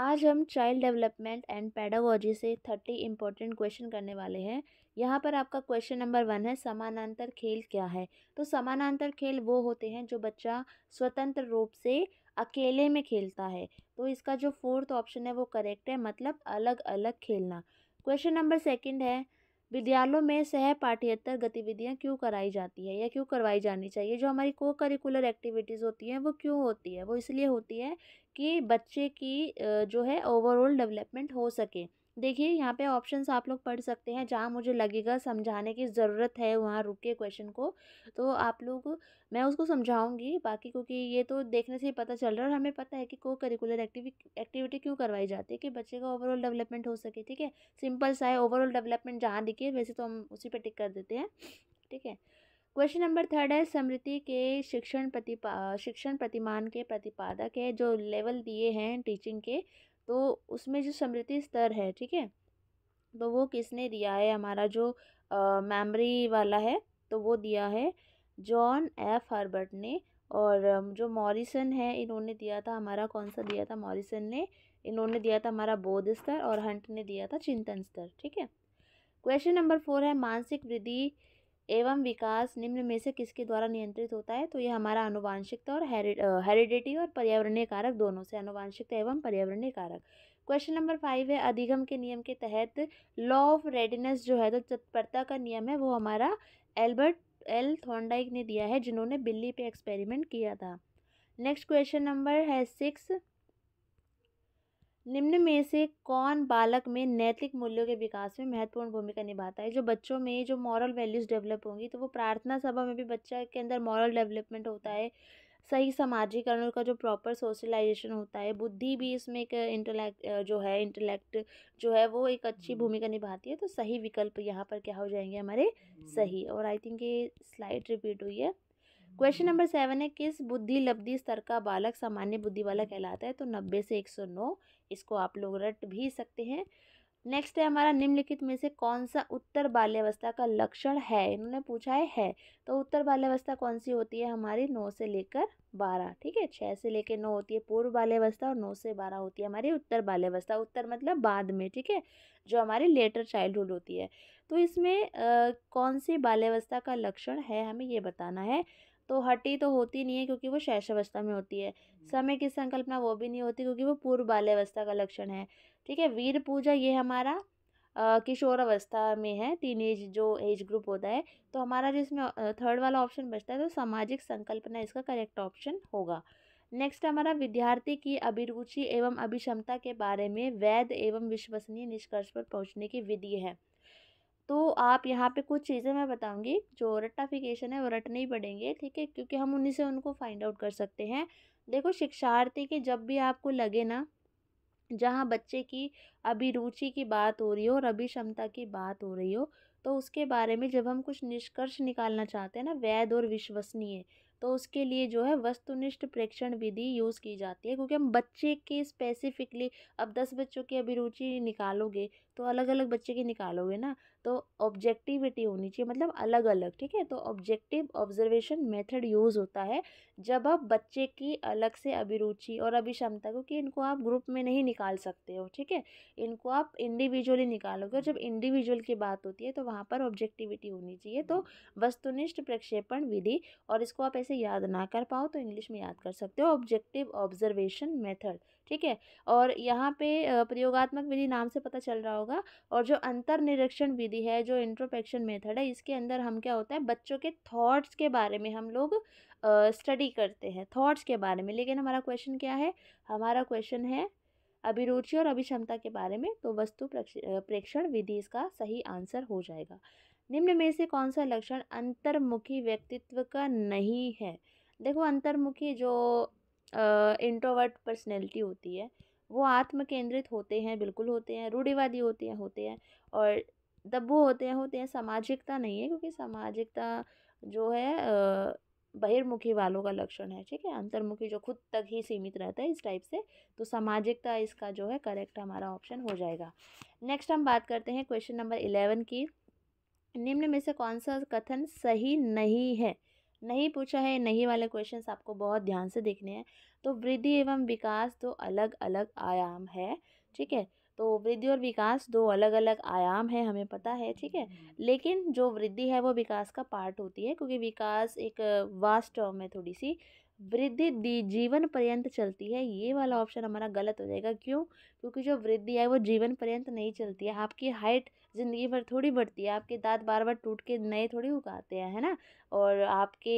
आज हम child development and pedagogy से थर्टी इंपॉर्टेंट क्वेश्चन करने वाले हैं यहाँ पर आपका क्वेश्चन नंबर वन है समानांतर खेल क्या है तो समानांतर खेल वो होते हैं जो बच्चा स्वतंत्र रूप से अकेले में खेलता है तो इसका जो फोर्थ ऑप्शन है वो करेक्ट है मतलब अलग अलग खेलना क्वेश्चन नंबर सेकेंड है विद्यालयों में सह पाठ्येतर गतिविधियाँ क्यों कराई जाती है या क्यों करवाई जानी चाहिए जो हमारी को करिकुलर एक्टिविटीज़ होती हैं वो क्यों होती है वो इसलिए होती है कि बच्चे की जो है ओवरऑल डेवलपमेंट हो सके देखिए यहाँ पे ऑप्शंस आप लोग पढ़ सकते हैं जहाँ मुझे लगेगा समझाने की ज़रूरत है वहाँ रुक के क्वेश्चन को तो आप लोग मैं उसको समझाऊंगी बाकी क्योंकि ये तो देखने से ही पता चल रहा है और हमें पता है कि को करिकुलर एक्टिविटी क्यों करवाई जाती है कि बच्चे का ओवरऑल डेवलपमेंट हो सके ठीक है सिंपल सा है ओवरऑल डेवलपमेंट जहाँ दिखे वैसे तो हम उसी पर टिक कर देते हैं ठीक है क्वेश्चन नंबर थर्ड है समृति के शिक्षण प्रतिपा शिक्षण प्रतिमान के प्रतिपादक है जो लेवल दिए हैं टीचिंग के तो उसमें जो स्मृति स्तर है ठीक है तो वो किसने दिया है हमारा जो मेमोरी वाला है तो वो दिया है जॉन एफ हर्बर्ट ने और जो मॉरिसन है इन्होंने दिया था हमारा कौन सा दिया था मॉरिसन ने इन्होंने दिया था हमारा बोध स्तर और हंट ने दिया था चिंतन स्तर ठीक है क्वेश्चन नंबर फोर है मानसिक वृद्धि एवं विकास निम्न में से किसके द्वारा नियंत्रित होता है तो ये हमारा आनुवांशिकता और हेरिडिटी और पर्यावरणीय कारक दोनों से आनुवांशिकता एवं पर्यावरणीय कारक क्वेश्चन नंबर फाइव है अधिगम के नियम के तहत लॉ ऑफ रेडिनेस जो है तो तत्परता का नियम है वो हमारा एल्बर्ट एल थोंडाइक ने दिया है जिन्होंने बिल्ली पे एक्सपेरिमेंट किया था नेक्स्ट क्वेश्चन नंबर है सिक्स निम्न में से कौन बालक में नैतिक मूल्यों के विकास में महत्वपूर्ण भूमिका निभाता है जो बच्चों में जो मॉरल वैल्यूज़ डेवलप होंगी तो वो प्रार्थना सभा में भी बच्चा के अंदर मॉरल डेवलपमेंट होता है सही समाजीकरण का जो प्रॉपर सोशलाइजेशन होता है बुद्धि भी इसमें एक इंटेलेक्ट जो है इंटेलेक्ट जो है वो एक अच्छी भूमिका निभाती है तो सही विकल्प यहाँ पर क्या हो जाएंगे हमारे सही और आई थिंक ये स्लाइड रिपीट हुई है क्वेश्चन नंबर सेवन है किस बुद्धि लब्धि स्तर का बालक सामान्य बुद्धि वाला कहलाता है तो नब्बे से एक सौ नौ इसको आप लोग रट भी सकते हैं नेक्स्ट है हमारा निम्नलिखित में से कौन सा उत्तर बाल्यावस्था का लक्षण है इन्होंने पूछा है है तो उत्तर बाल्यावस्था कौन सी होती है हमारी नौ से लेकर बारह ठीक है छः से लेकर नौ होती है पूर्व बाल्यावस्था और नौ से बारह होती है हमारी उत्तर बाल्यावस्था उत्तर मतलब बाद में ठीक है जो हमारी लेटर चाइल्डहुड होती है तो इसमें आ, कौन सी बाल्यावस्था का लक्षण है हमें ये बताना है तो हटी तो होती नहीं है क्योंकि वो अवस्था में होती है समय की संकल्पना वो भी नहीं होती क्योंकि वो पूर्व बाल्यावस्था का लक्षण है ठीक है वीर पूजा ये हमारा किशोर अवस्था में है टीन एज जो एज ग्रुप होता है तो हमारा जिसमें थर्ड वाला ऑप्शन बचता है तो सामाजिक संकल्पना इसका करेक्ट ऑप्शन होगा नेक्स्ट हमारा विद्यार्थी की अभिरुचि एवं अभिक्षमता के बारे में वैध एवं विश्वसनीय निष्कर्ष पर पहुंचने की विधि है तो आप यहाँ पे कुछ चीज़ें मैं बताऊँगी जो रट्टाफिकेशन है वो रटने ही पड़ेंगे ठीक है क्योंकि हम उन्हीं से उनको फाइंड आउट कर सकते हैं देखो शिक्षार्थी के जब भी आपको लगे ना जहाँ बच्चे की अभी रुचि की बात हो रही हो और अभी क्षमता की बात हो रही हो तो उसके बारे में जब हम कुछ निष्कर्ष निकालना चाहते हैं ना वैध और विश्वसनीय तो उसके लिए जो है वस्तुनिष्ठ प्रेक्षण विधि यूज़ की जाती है क्योंकि हम बच्चे के स्पेसिफिकली अब दस बच्चों की अभिरुचि निकालोगे तो अलग अलग बच्चे की निकालोगे ना तो ऑब्जेक्टिविटी होनी चाहिए मतलब अलग अलग ठीक है तो ऑब्जेक्टिव ऑब्जर्वेशन मेथड यूज़ होता है जब आप बच्चे की अलग से अभिरुचि और अभिक्षमता क्योंकि इनको आप ग्रुप में नहीं निकाल सकते हो ठीक है इनको आप इंडिविजुअली निकालोगे जब इंडिविजुअल की बात होती है तो वहाँ पर ऑब्जेक्टिविटी होनी चाहिए तो वस्तुनिष्ठ प्रक्षेपण विधि और इसको आप ऐसे याद ना कर पाओ तो इंग्लिश में याद कर सकते हो ऑब्जेक्टिव ऑब्जर्वेशन मेथड ठीक है और यहाँ पे प्रयोगात्मक विधि नाम से पता चल रहा होगा और जो अंतर निरीक्षण विधि है जो इंट्रोपेक्शन मेथड है इसके अंदर हम क्या होता है बच्चों के थॉट्स के बारे में हम लोग स्टडी करते हैं थॉट्स के बारे में लेकिन हमारा क्वेश्चन क्या है हमारा क्वेश्चन है अभिरुचि और अभिक्षमता के बारे में तो वस्तु प्रेक्षण विधि इसका सही आंसर हो जाएगा निम्न में से कौन सा लक्षण अंतर्मुखी व्यक्तित्व का नहीं है देखो अंतर्मुखी जो इंट्रोवर्ट पर्सनैलिटी होती है वो आत्म केंद्रित होते हैं बिल्कुल होते हैं रूढ़िवादी होते हैं होते हैं और दब्बू होते हैं होते हैं सामाजिकता नहीं है क्योंकि सामाजिकता जो है बहिर्मुखी वालों का लक्षण है ठीक है अंतर्मुखी जो खुद तक ही सीमित रहता है इस टाइप से तो सामाजिकता इसका जो है करेक्ट हमारा ऑप्शन हो जाएगा नेक्स्ट हम बात करते हैं क्वेश्चन नंबर इलेवन की निम्न में से कौन सा कथन सही नहीं है नहीं पूछा है नहीं वाले क्वेश्चंस आपको बहुत ध्यान से देखने हैं तो वृद्धि एवं विकास दो अलग अलग आयाम है ठीक है तो वृद्धि और विकास दो अलग अलग आयाम है हमें पता है ठीक है हम्म। लेकिन जो वृद्धि है वो विकास का पार्ट होती है क्योंकि विकास एक वास्ट टर्म है थोड़ी सी वृद्धि जीवन पर्यंत चलती है ये वाला ऑप्शन हमारा गलत हो जाएगा क्यों क्योंकि जो वृद्धि है वो जीवन पर्यंत नहीं चलती है आपकी हाइट ज़िंदगी भर थोड़ी बढ़ती है आपके दाँत बार बार टूट के नए थोड़ी उगाते हैं है ना और आपके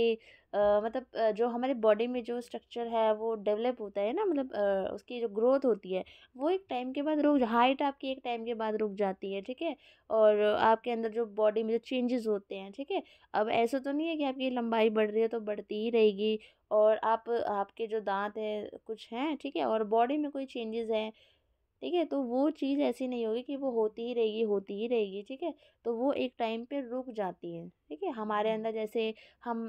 मतलब जो हमारे बॉडी में जो स्ट्रक्चर है वो डेवलप होता है ना मतलब उसकी जो ग्रोथ होती है वो एक टाइम के बाद रुक हाइट आपकी एक टाइम के बाद रुक जाती है ठीक है और आपके अंदर जो बॉडी में जो चेंजेस होते हैं ठीक है अब ऐसा तो नहीं है कि आपकी लंबाई बढ़ रही है तो बढ़ती ही रहेगी और आप आपके जो दांत हैं कुछ हैं ठीक है और बॉडी में कोई चेंजेस हैं ठीक है तो वो चीज़ ऐसी नहीं होगी कि वो होती ही रहेगी होती ही रहेगी ठीक है तो वो एक टाइम पे रुक जाती है ठीक है हमारे अंदर जैसे हम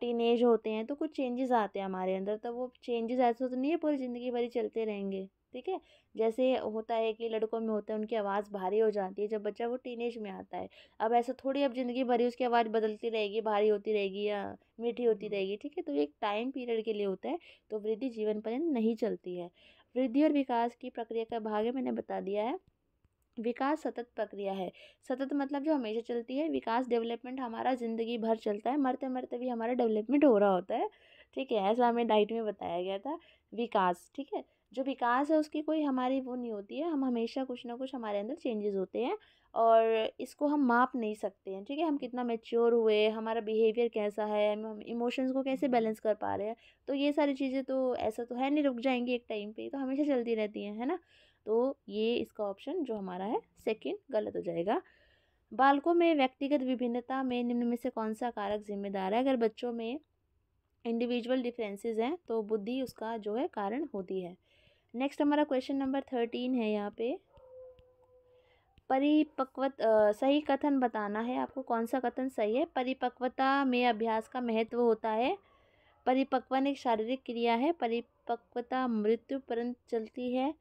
टीन होते हैं तो कुछ चेंजेस आते हैं हमारे अंदर तो वो चेंजेस ऐसे तो नहीं है पूरी ज़िंदगी भरी चलते रहेंगे ठीक है जैसे होता है कि लड़कों में होता है उनकी आवाज़ भारी हो जाती है जब बच्चा वो टीन में आता है अब ऐसा थोड़ी अब ज़िंदगी भरी उसकी आवाज़ बदलती रहेगी भारी होती रहेगी या मीठी होती रहेगी ठीक है तो एक टाइम पीरियड के लिए होता है तो वृद्धि जीवन पर्यंत नहीं चलती है वृद्धि और विकास की प्रक्रिया का भाग है मैंने बता दिया है विकास सतत प्रक्रिया है सतत मतलब जो हमेशा चलती है विकास डेवलपमेंट हमारा ज़िंदगी भर चलता है मरते मरते भी हमारा डेवलपमेंट हो रहा होता है ठीक है ऐसा हमें डाइट में बताया गया था विकास ठीक है जो विकास है उसकी कोई हमारी वो नहीं होती है हम हमेशा कुछ ना कुछ हमारे अंदर चेंजेस होते हैं और इसको हम माप नहीं सकते हैं ठीक है हम कितना मेच्योर हुए हमारा बिहेवियर कैसा है हम इमोशंस को कैसे बैलेंस कर पा रहे हैं तो ये सारी चीज़ें तो ऐसा तो है नहीं रुक जाएंगी एक टाइम पे तो हमेशा चलती रहती हैं है ना तो ये इसका ऑप्शन जो हमारा है सेकेंड गलत हो जाएगा बालकों में व्यक्तिगत विभिन्नता में निम्न में से कौन सा कारक जिम्मेदार है अगर बच्चों में इंडिविजुअल डिफरेंसेस हैं तो बुद्धि उसका जो है कारण होती है नेक्स्ट हमारा क्वेश्चन नंबर थर्टीन है यहाँ पे परिपक्वत सही कथन बताना है आपको कौन सा कथन सही है परिपक्वता में अभ्यास का महत्व होता है परिपक्वन एक शारीरिक क्रिया है परिपक्वता मृत्यु परंत चलती है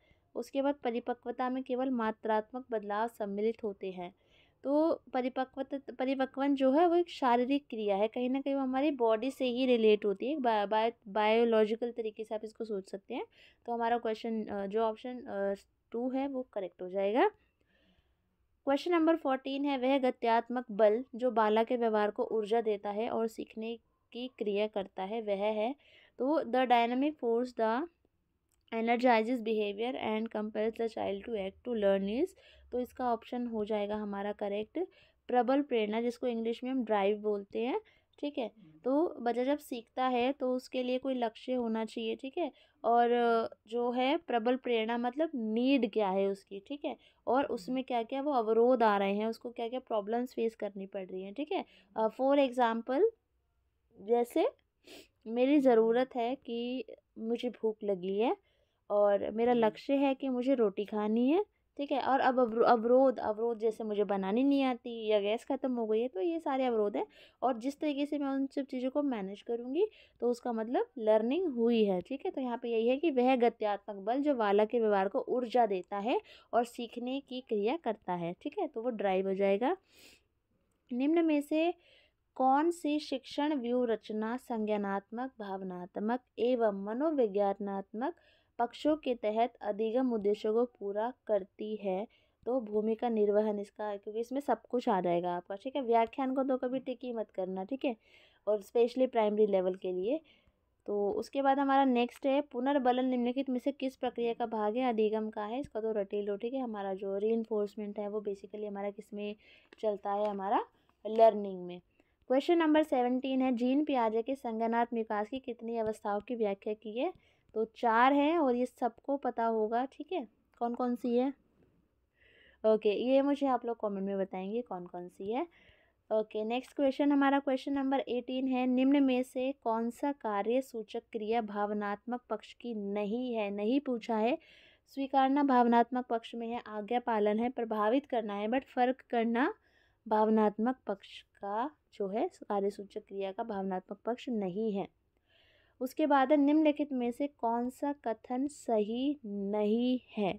उसके बाद परिपक्वता में केवल मात्रात्मक बदलाव सम्मिलित होते हैं तो परिपक्वता परिपक्वन जो है वो एक शारीरिक क्रिया है कहीं ना कहीं वो हमारी बॉडी से ही रिलेट होती है बा, बायोलॉजिकल तरीके से आप इसको सोच सकते हैं तो हमारा क्वेश्चन जो ऑप्शन टू है वो करेक्ट हो जाएगा क्वेश्चन नंबर फोर्टीन है वह गत्यात्मक बल जो बाला के व्यवहार को ऊर्जा देता है और सीखने की क्रिया करता है वह है तो the dynamic force the energize behaviour and compels the child to act to learn is तो इसका ऑप्शन हो जाएगा हमारा करेक्ट प्रबल प्रेरणा जिसको इंग्लिश में हम ड्राइव बोलते हैं ठीक है हम्म। तो बच्चा जब सीखता है तो उसके लिए कोई लक्ष्य होना चाहिए ठीक है और जो है प्रबल प्रेरणा मतलब नीड क्या है उसकी ठीक है और उसमें हम्म। क्या क्या वो अवरोध आ रहे हैं उसको क्या क्या प्रॉब्लम्स फेस करनी पड़ रही हैं ठीक है फॉर एग्ज़ाम्पल जैसे मेरी हम्म। ज़रूरत है कि मुझे भूख लगी है और मेरा लक्ष्य है कि मुझे रोटी खानी है ठीक है और अब अवरोध अवरोध जैसे मुझे बनानी नहीं आती या गैस ख़त्म हो गई है तो ये सारे अवरोध है और जिस तरीके से मैं उन सब चीज़ों को मैनेज करूँगी तो उसका मतलब लर्निंग हुई है ठीक है तो यहाँ पे यही है कि वह गत्यात्मक बल जो वाला के व्यवहार को ऊर्जा देता है और सीखने की क्रिया करता है ठीक है तो वो ड्राइव हो जाएगा निम्न में से कौन सी शिक्षण व्यूह रचना संज्ञानात्मक भावनात्मक एवं मनोविज्ञानात्मक पक्षों के तहत अधिगम उद्देश्यों को पूरा करती है तो भूमि का निर्वहन इसका क्योंकि इसमें सब कुछ आ जाएगा आपका ठीक है व्याख्यान को तो कभी टिकी मत करना ठीक है और स्पेशली प्राइमरी लेवल के लिए तो उसके बाद हमारा नेक्स्ट है पुनर्बलन निम्नलिखित में से किस प्रक्रिया का भाग है अधिगम का है इसका तो रटे लो ठीक है हमारा जो री है वो बेसिकली हमारा किस में चलता है हमारा लर्निंग में क्वेश्चन नंबर सेवनटीन है जीन पियाजे के संगनात्म विकास की कितनी अवस्थाओं की व्याख्या की है तो चार हैं और ये सबको पता होगा ठीक है कौन कौन सी है ओके ये मुझे आप लोग कमेंट में बताएंगे कौन कौन सी है ओके नेक्स्ट क्वेश्चन हमारा क्वेश्चन नंबर एटीन है निम्न में से कौन सा कार्य सूचक क्रिया भावनात्मक पक्ष की नहीं है नहीं पूछा है स्वीकारना भावनात्मक पक्ष में है आज्ञा पालन है प्रभावित करना है बट फर्क करना भावनात्मक पक्ष का जो है कार्य सूचक क्रिया का भावनात्मक पक्ष नहीं है उसके बाद है निम्नलिखित में से कौन सा कथन सही नहीं है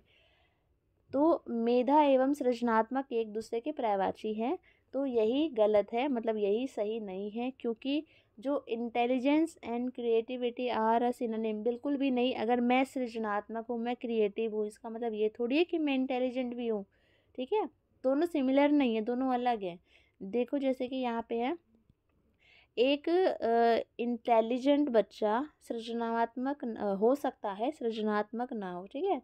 तो मेधा एवं सृजनात्मक एक दूसरे के पर्यावाची हैं तो यही गलत है मतलब यही सही नहीं है क्योंकि जो intelligence and creativity are as synonym बिल्कुल भी नहीं अगर मैं सृजनात्मक हूँ मैं क्रिएटिव हूँ इसका मतलब ये थोड़ी है कि मैं इंटेलिजेंट भी हूँ ठीक है दोनों सिमिलर नहीं है दोनों अलग है देखो जैसे कि यहाँ पे है एक इंटेलिजेंट बच्चा सृजनात्मक हो सकता है सृजनात्मक ना हो ठीक है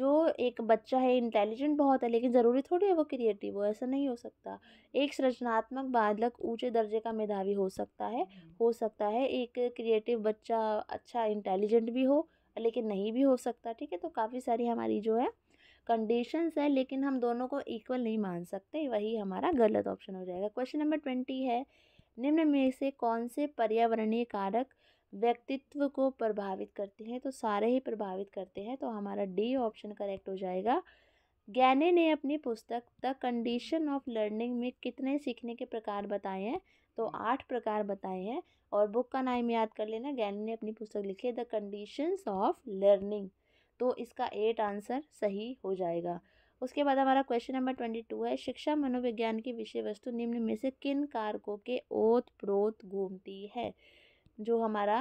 जो एक बच्चा है इंटेलिजेंट बहुत है लेकिन ज़रूरी थोड़ी है वो क्रिएटिव हो ऐसा नहीं हो सकता एक सृजनात्मक बालक ऊंचे दर्जे का मेधावी हो सकता है हम्म। हो सकता है एक क्रिएटिव बच्चा अच्छा इंटेलिजेंट भी हो लेकिन नहीं भी हो सकता ठीक है तो काफ़ी सारी हमारी जो है कंडीशंस है लेकिन हम दोनों को इक्वल नहीं मान सकते वही हमारा गलत ऑप्शन हो जाएगा क्वेश्चन नंबर ट्वेंटी है निम्न में से कौन से पर्यावरणीय कारक व्यक्तित्व को प्रभावित करते हैं तो सारे ही प्रभावित करते हैं तो हमारा डी ऑप्शन करेक्ट हो जाएगा ज्ञाने ने अपनी पुस्तक द कंडीशन ऑफ लर्निंग में कितने सीखने के प्रकार बताए हैं तो हम्म। आठ प्रकार बताए हैं और बुक का नाम याद कर लेना ज्ञानी ने अपनी पुस्तक लिखी है द कंडीशंस ऑफ लर्निंग तो इसका एट आंसर सही हो जाएगा उसके बाद हमारा क्वेश्चन नंबर ट्वेंटी टू है शिक्षा मनोविज्ञान की विषय वस्तु निम्न में से किन कारकों के ओत प्रोत घूमती है जो हमारा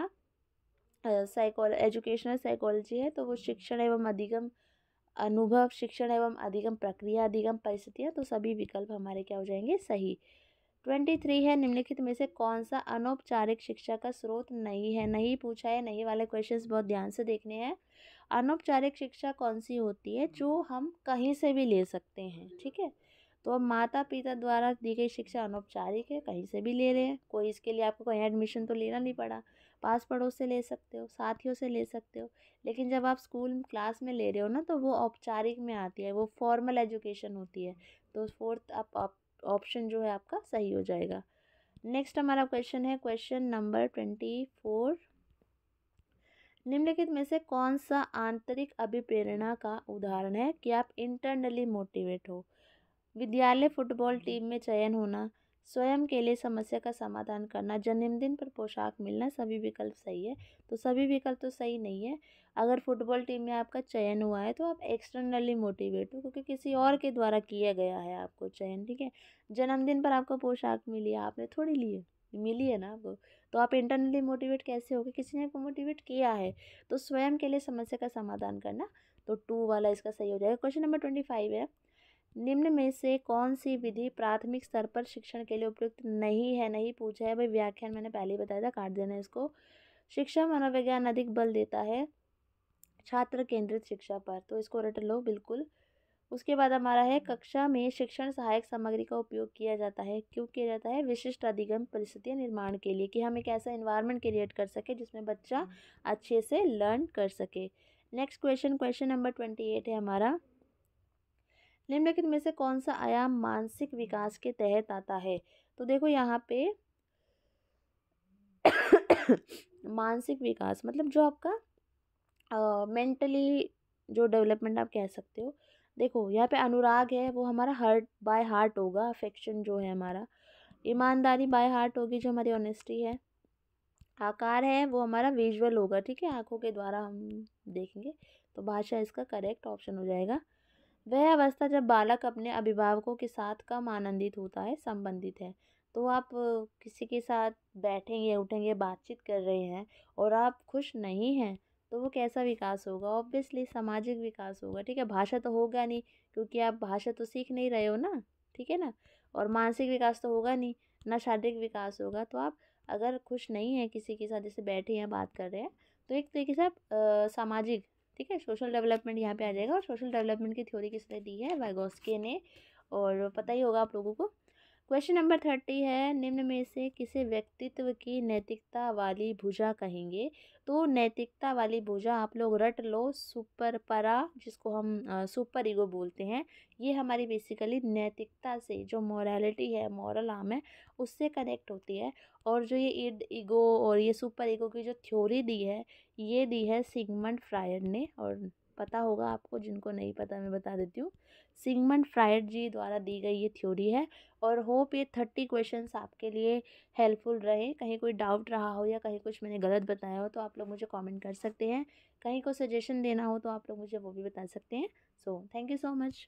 साइकोल एजुकेशनल साइकोलॉजी है तो वो शिक्षण एवं अधिगम अनुभव शिक्षण एवं अधिगम प्रक्रिया अधिगम परिस्थितियाँ तो सभी विकल्प हमारे क्या हो जाएंगे सही ट्वेंटी थ्री है निम्नलिखित में से कौन सा अनौपचारिक शिक्षा का स्रोत नहीं है नहीं पूछा है नहीं वाले क्वेश्चंस बहुत ध्यान से देखने हैं अनौपचारिक शिक्षा कौन सी होती है जो हम कहीं से भी ले सकते हैं ठीक है तो अब माता पिता द्वारा दी गई शिक्षा अनौपचारिक है कहीं से भी ले रहे हैं कोई इसके लिए आपको कहीं एडमिशन तो लेना नहीं पड़ा पास पड़ोस से ले सकते हो साथियों से ले सकते हो लेकिन जब आप स्कूल क्लास में ले रहे हो ना तो वो औपचारिक में आती है वो फॉर्मल एजुकेशन होती है तो फोर्थ आप ऑप्शन जो है आपका सही हो जाएगा नेक्स्ट हमारा क्वेश्चन है क्वेश्चन नंबर ट्वेंटी फोर निम्नलिखित में से कौन सा आंतरिक अभिप्रेरणा का उदाहरण है कि आप इंटरनली मोटिवेट हो विद्यालय फुटबॉल टीम में चयन होना स्वयं के लिए समस्या का समाधान करना जन्मदिन पर पोशाक मिलना सभी विकल्प सही है तो सभी विकल्प तो सही नहीं है अगर फुटबॉल टीम में आपका चयन हुआ है तो आप एक्सटर्नली मोटिवेट हो क्योंकि किसी और के द्वारा किया गया है आपको चयन ठीक है जन्मदिन पर आपको पोशाक मिली आपने थोड़ी लिए मिली है ना आपको तो आप इंटरनली मोटिवेट कैसे हो किसी ने आपको मोटिवेट किया है तो स्वयं के लिए समस्या का समाधान करना तो टू वाला इसका सही हो जाएगा क्वेश्चन नंबर ट्वेंटी फाइव है निम्न में से कौन सी विधि प्राथमिक स्तर पर शिक्षण के लिए उपयुक्त नहीं है नहीं पूछा है भाई व्याख्यान मैंने पहले ही बताया था काट देना इसको शिक्षा मनोविज्ञान अधिक बल देता है छात्र केंद्रित शिक्षा पर तो इसको रट लो बिल्कुल उसके बाद हमारा है कक्षा में शिक्षण सहायक सामग्री का उपयोग किया जाता है क्यों किया जाता है विशिष्ट अधिगम परिस्थितियाँ निर्माण के लिए कि हम एक ऐसा इन्वायरमेंट क्रिएट कर सके जिसमें बच्चा अच्छे से लर्न कर सके next question question number twenty eight है हमारा निम्नलिखित में से कौन सा आयाम मानसिक विकास के तहत आता है तो देखो यहाँ पे मानसिक विकास मतलब जो आपका मेंटली uh, जो डेवलपमेंट आप कह सकते हो देखो यहाँ पे अनुराग है वो हमारा हर्ट बाय हार्ट होगा अफेक्शन जो है हमारा ईमानदारी बाय हार्ट होगी जो हमारी ऑनेस्टी है आकार है वो हमारा विजुअल होगा ठीक है आँखों के द्वारा हम देखेंगे तो भाषा इसका करेक्ट ऑप्शन हो जाएगा वह अवस्था जब बालक अपने अभिभावकों के साथ कम आनंदित होता है संबंधित है तो आप किसी के साथ बैठेंगे उठेंगे बातचीत कर रहे हैं और आप खुश नहीं हैं तो वो कैसा विकास होगा ऑब्वियसली सामाजिक विकास होगा ठीक है भाषा तो होगा नहीं क्योंकि आप भाषा तो सीख नहीं रहे हो ना ठीक है ना और मानसिक विकास तो होगा नहीं ना शारीरिक विकास होगा तो आप अगर खुश नहीं है किसी के साथ जैसे बैठे हैं बात कर रहे हैं तो एक तरीके से आप सामाजिक ठीक है सोशल डेवलपमेंट यहाँ पे आ जाएगा और सोशल डेवलपमेंट की थ्योरी किसने दी है वाइगोस्के ने और पता ही होगा आप लोगों को क्वेश्चन नंबर थर्टी है निम्न में से किसे व्यक्तित्व की नैतिकता वाली भुजा कहेंगे तो नैतिकता वाली भुजा आप लोग रट लो सुपर परा जिसको हम सुपर ईगो बोलते हैं ये हमारी बेसिकली नैतिकता से जो मॉरेलिटी है मॉरल आम है उससे कनेक्ट होती है और जो ये इड ईगो और ये सुपर ईगो की जो थ्योरी दी है ये दी है सिगमंड फ्रायर ने और पता होगा आपको जिनको नहीं पता मैं बता देती हूँ सिगमंड फ्राइड जी द्वारा दी गई ये थ्योरी है और होप ये थर्टी क्वेश्चंस आपके लिए हेल्पफुल रहे कहीं कोई डाउट रहा हो या कहीं कुछ मैंने गलत बताया हो तो आप लोग मुझे कमेंट कर सकते हैं कहीं को सजेशन देना हो तो आप लोग मुझे वो भी बता सकते हैं so thank you so much